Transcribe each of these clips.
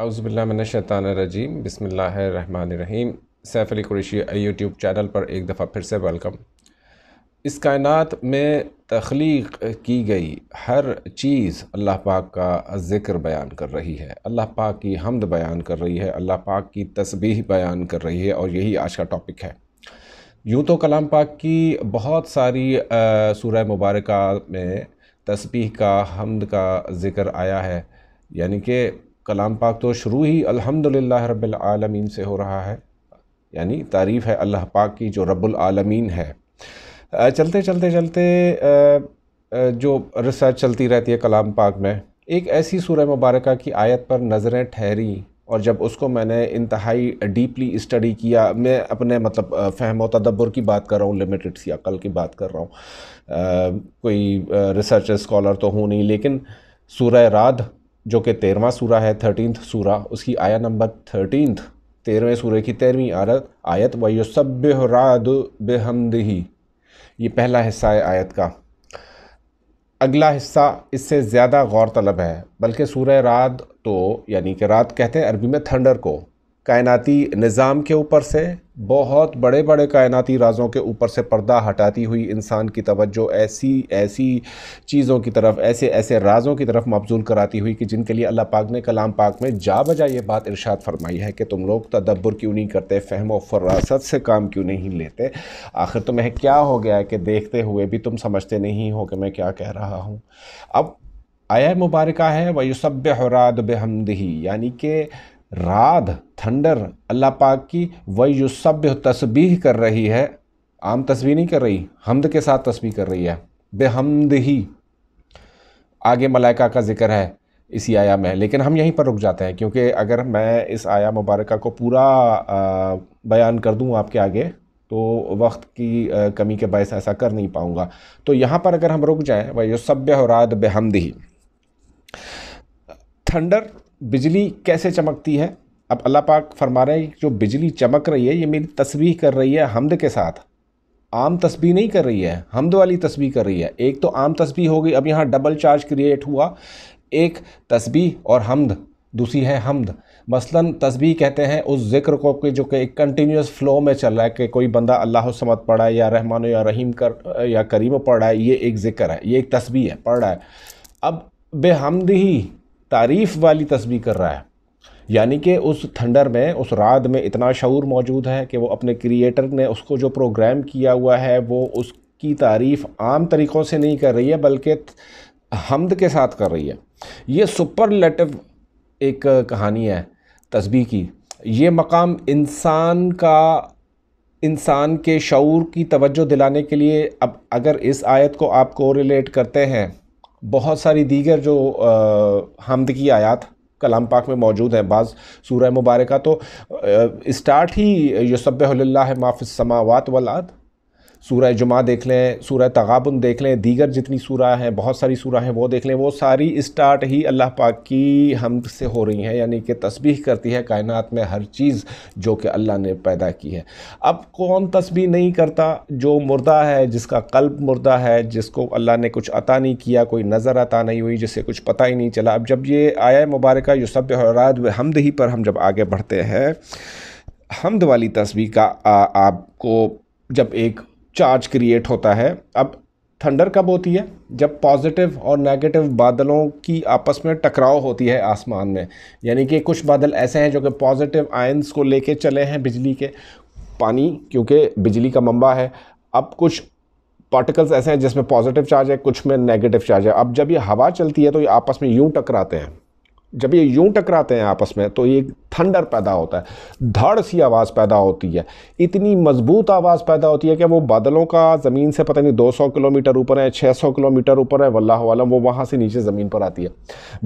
अज़बिल्लाशतानरजीम बसमीम Saif Ali Qureshi YouTube channel पर एक दफ़ा फिर से वेलकम इस कायन में तख्लीक की गई हर चीज़ अल्लाह पाक का ज़िक्र बयान कर रही है अल्लाह पाक की हमद बयान कर रही है अल्लाह पाक की तस्बीह बयान कर रही है और यही आज का टॉपिक है यूँ तो कलाम पाक की बहुत सारी सूरह मुबारक में तस्बीह का हमद का ज़िक्र आया है यानी कि कलाम पाक तो शुरू ही अल्हम्दुलिल्लाह रब्बिल आलमीन से हो रहा है यानी तारीफ़ है अल्लाह पाक की जो रब्बुल आलमीन है चलते चलते चलते जो रिसर्च चलती रहती है कलाम पाक में एक ऐसी सूर मुबारक की आयत पर नज़रें ठहरी और जब उसको मैंने इंतहाई डीपली स्टडी किया मैं अपने मतलब फहम तदब्बर की बात कर रहा हूँ लिमिटेड सी अकल की बात कर रहा हूँ कोई रिसर्च स्कॉलर तो हूँ नहीं लेकिन सूरह राद जो कि तेरहवा सूरा है थर्टीनथ सूरा उसकी आया नंबर थर्टीनथ तेरहवें सूर्य की तेरहवीं आरत आयत वयुसब राद बेहमदही ये पहला हिस्सा है आयत का अगला हिस्सा इससे ज़्यादा गौर तलब है बल्कि सूर्य रात तो यानी कि रात कहते हैं अरबी में थंडर को कायनाती निज़ाम के ऊपर से बहुत बड़े बड़े कायनाती राज़ों के ऊपर से पर्दा हटाती हुई इंसान की तवज्जो ऐसी ऐसी चीज़ों की तरफ ऐसे ऐसे राज़ों की तरफ मबजूल कराती हुई कि जिनके लिए अल्लाह पाक ने कलाम पाक में जा बजा ये बात इरशाद फरमाई है कि तुम लोग तदब्बर क्यों नहीं करते फहम फरासत से काम क्यों नहीं लेते आखिर तुम्हें क्या हो गया है कि देखते हुए भी तुम समझते नहीं हो कि मैं क्या कह रहा हूँ अब आया मुबारक है वयुसब हराद बेहमदही यानी कि राध थंडर अल्लाह पाक की वही युसभ्य तस्बीह कर रही है आम तस्वीर नहीं कर रही हमद के साथ तस्वीर कर रही है बेहमद ही आगे मलाइका का जिक्र है इसी आया में लेकिन हम यहीं पर रुक जाते हैं क्योंकि अगर मैं इस आया मुबारक को पूरा बयान कर दूं आपके आगे तो वक्त की कमी के बायस ऐसा कर नहीं पाऊँगा तो यहाँ पर अगर हम रुक जाएँ वह युसभ्य राद बेहमद ही थंडर बिजली कैसे चमकती है अब अल्लाह पाक फरमा रहे हैं जो बिजली चमक रही है ये मेरी तस्वीर कर रही है हमद के साथ आम तस्वीर नहीं कर रही है हमद वाली तस्वीर कर रही है एक तो आम तस्वीर हो गई अब यहाँ डबल चार्ज क्रिएट हुआ एक तस्वीर और हमद दूसरी है हमद मसलन तस्वीर कहते हैं उस जिक्र को कि जो कि एक कंटिन्यूस फ्लो में चल रहा है कि कोई बंदा अल्लाह समत पढ़ा है या रहमान या रहीम कर या करीम पढ़ रहा है ये एक जिक्र है ये एक तस्वीर है पढ़ रहा है अब बेहमद ही तारीफ़ वाली तस्वीर कर रहा है यानी कि उस थंडर में उस रात में इतना शूर मौजूद है कि वो अपने क्रिएटर ने उसको जो प्रोग्राम किया हुआ है वो उसकी तारीफ़ आम तरीक़ों से नहीं कर रही है बल्कि हमद के साथ कर रही है ये सुपरलेटिव एक कहानी है तस्बी की ये मकाम इंसान का इंसान के शूर की तवज्जो दिलाने के लिए अब अगर इस आयत को आप को रिलेट करते हैं बहुत सारी दीगर जो हमद की आयात कलाम पाक में मौजूद हैं बाज़ सूर मुबारक तो स्टार्ट ही यसब माफ़ समावत वलाद सूरह जुमा देख लें सूरह तगाबन देख लें दीगर जितनी सूरह हैं बहुत सारी सूरह हैं वो देख लें वो सारी स्टार्ट ही अल्लाह पाक की हम से हो रही हैं यानी कि तस्बीह करती है कायनात में हर चीज़ जो कि अल्लाह ने पैदा की है अब कौन तस्बीह नहीं करता जो मुर्दा है जिसका कल्ब मुर्दा है जिसको अल्लाह ने कुछ अता नहीं किया कोई नज़र अता नहीं हुई जिससे कुछ पता ही नहीं चला अब जब ये आया मुबारक सब हराद व ही पर हम जब आगे बढ़ते हैं हमद वाली तस्वीर का आपको जब एक चार्ज क्रिएट होता है अब थंडर कब होती है जब पॉजिटिव और नेगेटिव बादलों की आपस में टकराव होती है आसमान में यानी कि कुछ बादल ऐसे हैं जो कि पॉजिटिव आयंस को लेके चले हैं बिजली के पानी क्योंकि बिजली का मंबा है अब कुछ पार्टिकल्स ऐसे हैं जिसमें पॉजिटिव चार्ज है कुछ में नेगेटिव चार्ज है अब जब ये हवा चलती है तो ये आपस में यूँ टकराते हैं जब ये यूं टकराते हैं आपस में तो ये थंडर पैदा होता है धड़ सी आवाज़ पैदा होती है इतनी मजबूत आवाज़ पैदा होती है कि वो बादलों का ज़मीन से पता नहीं 200 किलोमीटर ऊपर है 600 किलोमीटर ऊपर है वल्लाह वालम वो वहाँ से नीचे ज़मीन पर आती है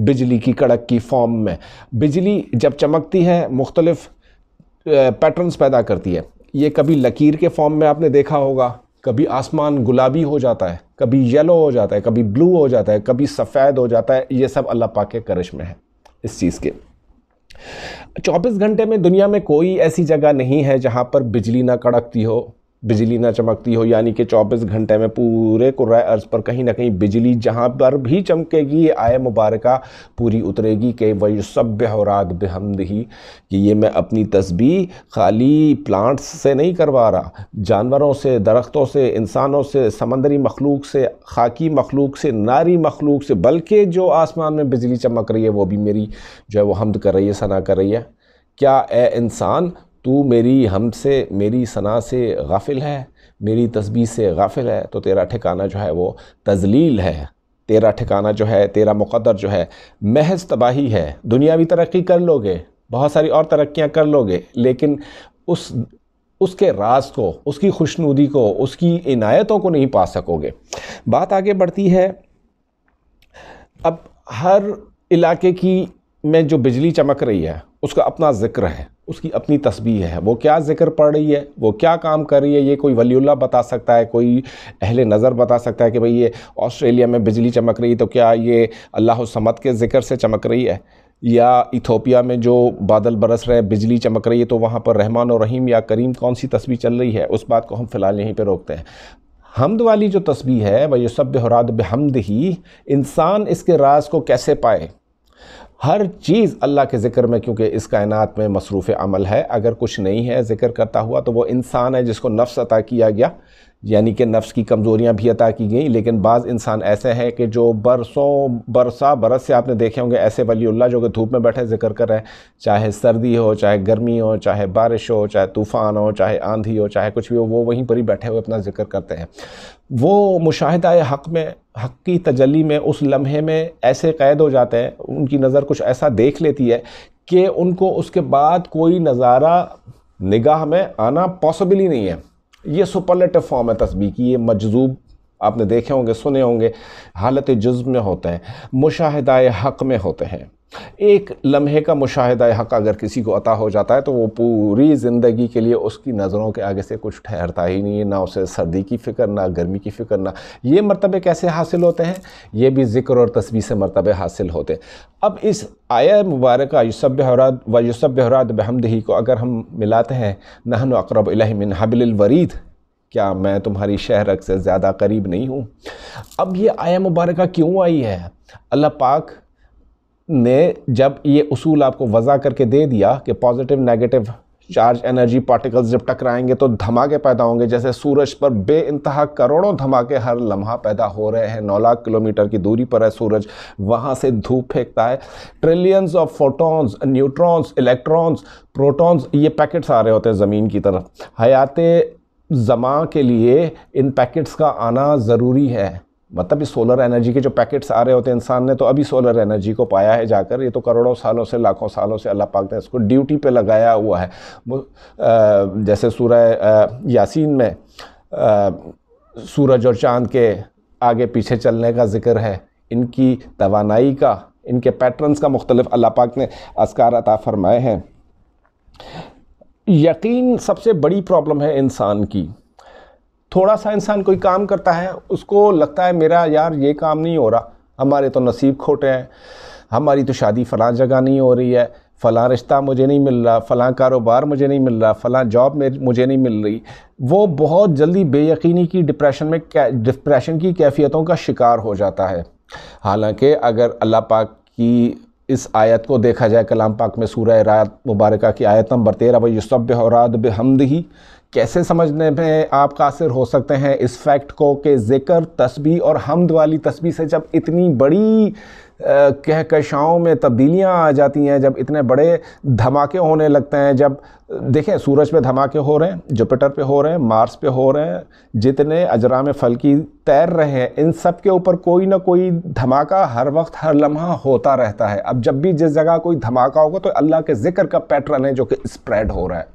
बिजली की कड़क की फॉर्म में बिजली जब चमकती है मुख्तलफ़ पैटर्नस पैदा करती है ये कभी लकीर के फॉर्म में आपने देखा होगा कभी आसमान गुलाबी हो जाता है कभी येलो हो जाता है कभी ब्लू हो जाता है कभी सफ़ेद हो जाता है ये सब अल्लाह पाक के करिश्मे है इस चीज़ के 24 घंटे में दुनिया में कोई ऐसी जगह नहीं है जहाँ पर बिजली ना कड़कती हो बिजली ना चमकती हो यानी कि 24 घंटे में पूरे कुर्रा अर्ज़ पर कहीं ना कहीं बिजली जहाँ पर भी चमकेगी आए आय मुबारक पूरी उतरेगी कि वही सभ्य राग बेहमद ही कि ये मैं अपनी तस्बी खाली प्लांट्स से नहीं करवा रहा जानवरों से दरख्तों से इंसानों से समंदरी मखलूक से खाकी मखलूक से नारी मखलूक से बल्कि जो आसमान में बिजली चमक रही है वो भी मेरी जो है वो हमद कर रही है सना कर रही है क्या ए इंसान तू मेरी हम से मेरी सना से गाफिल है मेरी तस्बी से गाफिल है तो तेरा ठिकाना जो है वो तजलील है तेरा ठिकाना जो है तेरा मुकदर जो है महज तबाही है दुनियावी तरक्की कर लोगे बहुत सारी और तरक्याँ कर लोगे लेकिन उस उसके राज को उसकी खुशनुदी को उसकी इनायतों को नहीं पा सकोगे बात आगे बढ़ती है अब हर इलाके की में जो बिजली चमक रही है उसका अपना ज़िक्र है उसकी अपनी तस्वीर है वो क्या ज़िक्र पड़ रही है वो क्या काम कर रही है ये कोई वलील्ला बता सकता है कोई अहल नज़र बता सकता है कि भाई ये ऑस्ट्रेलिया में बिजली चमक रही है तो क्या ये अल्लाह समद के ज़िक्र से चमक रही है या इथोपिया में जो बादल बरस रहे हैं बिजली चमक रही है तो वहाँ पर रहमान और रहीम या करीम कौन सी तस्वीर चल रही है उस बात को हम फ़िलहाल यहीं पर रोकते हैं हमद वाली जो तस्वीर है वह हराद हमद ही इंसान इसके राज को कैसे पाए हर चीज़ अल्लाह के ज़िक्र में क्योंकि इस कायनात में मसरूफ़ अमल है अगर कुछ नहीं है ज़िक्र करता हुआ तो वो इंसान है जिसको नफ्स अता किया गया यानी कि नफ्स की कमज़ोरियाँ भी अता की गई लेकिन बाज़ इंसान ऐसे हैं कि जो बरसों बरसा बरस से आपने देखे होंगे ऐसे वलील्ला जो कि धूप में बैठे जिक्र कर रहे हैं चाहे सर्दी हो चाहे गर्मी हो चाहे बारिश हो चाहे तूफ़ान हो चाहे आंधी हो चाहे कुछ भी हो वो वहीं पर ही बैठे हुए अपना जिक्र करते हैं वो मुशाहिद हक़ में हक़ की तजली में उस लम्हे में ऐसे कैद हो जाते हैं उनकी नज़र कुछ ऐसा देख लेती है कि उनको उसके बाद कोई नज़ारा निगाह में आना पॉसिबल ही नहीं है ये सुपरलेटिव फॉर्म है तस्बी की ये मजजूब आपने देखे होंगे सुने होंगे हालत जज्ब में होते हैं मुशाहदा हक़ में होते हैं एक लम्हे का मुशाहिदा हक अगर किसी को अता हो जाता है तो वो पूरी ज़िंदगी के लिए उसकी नज़रों के आगे से कुछ ठहरता ही नहीं है ना उसे सर्दी की फ़िक्र ना गर्मी की फ़िक्र ना ये मरतबे कैसे हासिल होते हैं ये भी ज़िक्र और तस्वीर से मरतबे हासिल होते हैं अब इस आया मुबारक बहराद व बहराद बहमदही को अगर हम मिलाते हैं नहन अकरब मिन हबिलवरीद क्या मैं तुम्हारी शहरक से ज़्यादा करीब नहीं हूँ अब ये आया मुबारक क्यों आई है अल्लाह पाक ने जब ये असूल आपको वज़ा करके दे दिया कि positive negative charge energy particles जब टकराएंगे तो धमाके पैदा होंगे जैसे सूरज पर बे इंतहा करोड़ों धमाके हर लम्हा पैदा हो रहे हैं नौ लाख किलोमीटर की दूरी पर है सूरज वहाँ से धूप फेंकता है trillions of photons neutrons electrons protons ये पैकेट्स आ रहे होते हैं ज़मीन की तरफ हयात ज़मा के लिए इन पैकेट्स का आना ज़रूरी है मतलब इस सोलर एनर्जी के जो पैकेट्स आ रहे होते हैं इंसान ने तो अभी सोलर एनर्जी को पाया है जाकर ये तो करोड़ों सालों से लाखों सालों से अल्लाह पाक ने इसको ड्यूटी पे लगाया हुआ है वो जैसे सूरह यासीन में सूरज और चांद के आगे पीछे चलने का जिक्र है इनकी तोानाई का इनके पैटर्न्स का मुख्तलिफ अल्लाह पाक ने असकार अता फरमाए हैं यकीन सबसे बड़ी प्रॉब्लम है इंसान की थोड़ा सा इंसान कोई काम करता है उसको लगता है मेरा यार ये काम नहीं हो रहा हमारे तो नसीब खोटे हैं हमारी तो शादी फ़लाँ जगह नहीं हो रही है फ़लाँ रिश्ता मुझे नहीं मिल रहा फ़लाँ कारोबार मुझे नहीं मिल रहा फ़लाँ जॉब मुझे नहीं मिल रही वो बहुत जल्दी बेयकीनी की डिप्रेशन में डिप्रेशन की कैफियतों का शिकार हो जाता है हालांकि अगर अल्लाह पाक की इस आयत को देखा जाए कलाम पाक में सूरह रात मुबारक की आयत नंबर तेरह भाई यूसब हमद ही कैसे समझने में आप कासिर हो सकते हैं इस फैक्ट को कि ज़िक्र तस्बी और हमद वाली तस्बी से जब इतनी बड़ी कहकशाओं में तब्दीलियाँ आ जाती हैं जब इतने बड़े धमाके होने लगते हैं जब देखें सूरज पे धमाके हो रहे हैं जुपिटर पे हो रहे हैं मार्स पे हो रहे हैं जितने अजरा में फलकी तैर रहे हैं इन सब के ऊपर कोई ना कोई धमाका हर वक्त हर लम्हा होता रहता है अब जब भी जिस जगह कोई धमाका होगा तो अल्लाह के ज़िक्र का पैटर्न है जो कि स्प्रेड हो रहा है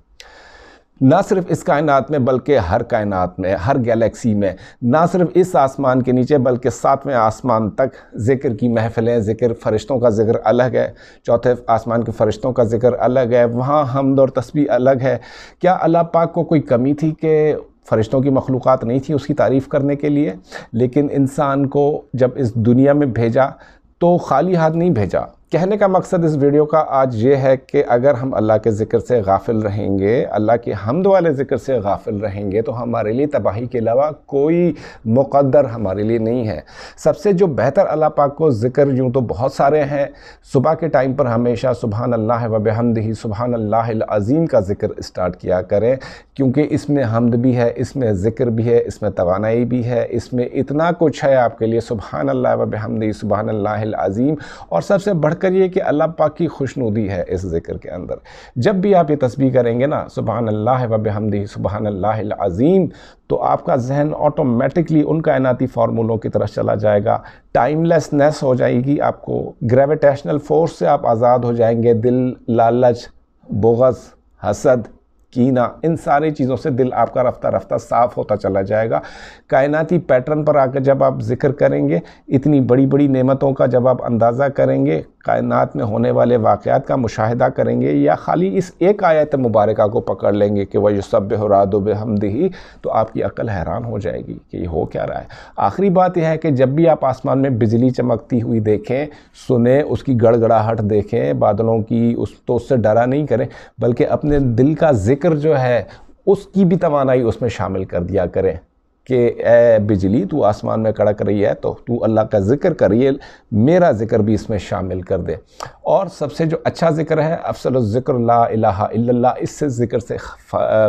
ना सिर्फ इस कायनात में बल्कि हर कायनात में हर गैलेक्सी में ना सिर्फ इस आसमान के नीचे बल्कि सातवें आसमान तक ज़िक्र की महफ़िलें ज़िक्र फ़रिश्तों का ज़िक्र अलग है चौथे आसमान के फ़रिश्तों का ज़िक्र अलग है वहाँ हमद और तस्वीर अलग है क्या अल्लाह पाक को कोई कमी थी कि फ़रिश्तों की मखलूक नहीं थी उसकी तारीफ़ करने के लिए लेकिन इंसान को जब इस दुनिया में भेजा तो खाली हाथ नहीं भेजा कहने का मकसद इस वीडियो का आज ये है कि अगर हम अल्लाह के ज़िक्र से गाफिल रहेंगे अल्लाह के हमद वाले ज़िक्र से गाफिल रहेंगे तो हमारे लिए तबाही के अलावा कोई मुकद्दर हमारे लिए नहीं है सबसे जो बेहतर अल्लाह पाक को ज़िक्र यूँ तो बहुत सारे हैं सुबह के टाइम पर हमेशा सुबहान अल्लाह वब हमदही सुबहान अल्लाज़ीम का ज़िक्र स्टार्ट किया करें क्योंकि इसमें हमद भी है इसमें ज़िक्र भी है इसमें तोानाई भी है इसमें इतना कुछ है आपके लिए सुबहान अल्लाह वब हमदही सुबहान अल्लाज़ीम और सबसे बढ़ करिए कि अल्लाह पाक की खुशनुदी है इस ज़िक्र के अंदर जब भी आप ये तस्वीर करेंगे ना सुबह अल्लाह हमदी सुबह अल्लाज़ीम तो आपका जहन ऑटोमेटिकली उन कायनाती फार्मूलों की तरफ चला जाएगा टाइमलेसनेस हो जाएगी आपको ग्रेविटेशनल फ़ोर्स से आप आज़ाद हो जाएंगे दिल लालच बोगस हसद कीना इन सारी चीज़ों से दिल आपका रफ्ता रफ्ता साफ़ होता चला जाएगा कायनाती पैटर्न पर आकर जब आप जिक्र करेंगे इतनी बड़ी बड़ी नेमतों का जब आप अंदाज़ा करेंगे कायनात में होने वाले वाक़ात का मुशाह करेंगे या खाली इस एक आयत मुबारक को पकड़ लेंगे कि वह युसब रादब हमदही तो आपकी अकल हैरान हो जाएगी कि ये हो क्या रहा है आखिरी बात यह है कि जब भी आप आसमान में बिजली चमकती हुई देखें सुने उसकी गड़गड़ाहट देखें बादलों की उस तो उससे डरा नहीं करें बल्कि अपने दिल का जिक्र जो है उसकी भी तोानाई उसमें शामिल कर दिया करें कि ए बिजली तू आसमान में कड़क रही है तो तू अल्लाह का ज़िक्र करिए मेरा ज़िक्र भी इसमें शामिल कर दे और सबसे जो अच्छा ज़िक्र है अफसल ज़िक्र ला इलाहा इल्लल्लाह इससे ज़िक्र से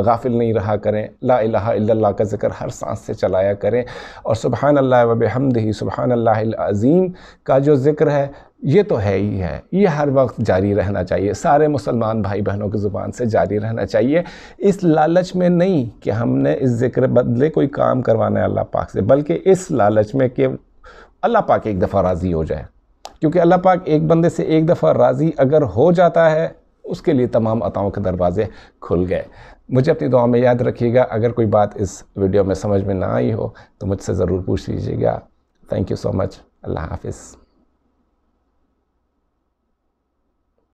गाफिल नहीं रहा करें ला इलाहा इल्लल्लाह का ज़िक्र हर सांस से चलाया करें और सुबहानल्लाब अल्लाह वब हमद ही अज़ीम का जो ज़िक्र है ये तो है ही है ये हर वक्त जारी रहना चाहिए सारे मुसलमान भाई बहनों की ज़ुबान से जारी रहना चाहिए इस लालच में नहीं कि हमने इस ज़िक्र बदले कोई काम करवाना है अल्लाह पाक से बल्कि इस लालच में कि अल्लाह पाक एक दफ़ा राज़ी हो जाए क्योंकि अल्लाह पाक एक बंदे से एक दफ़ा राज़ी अगर हो जाता है उसके लिए तमाम अताओं के दरवाज़े खुल गए मुझे अपनी दुआ में याद रखिएगा अगर कोई बात इस वीडियो में समझ में ना आई हो तो मुझसे ज़रूर पूछ लीजिएगा थैंक यू सो मच अल्लाह हाफिज़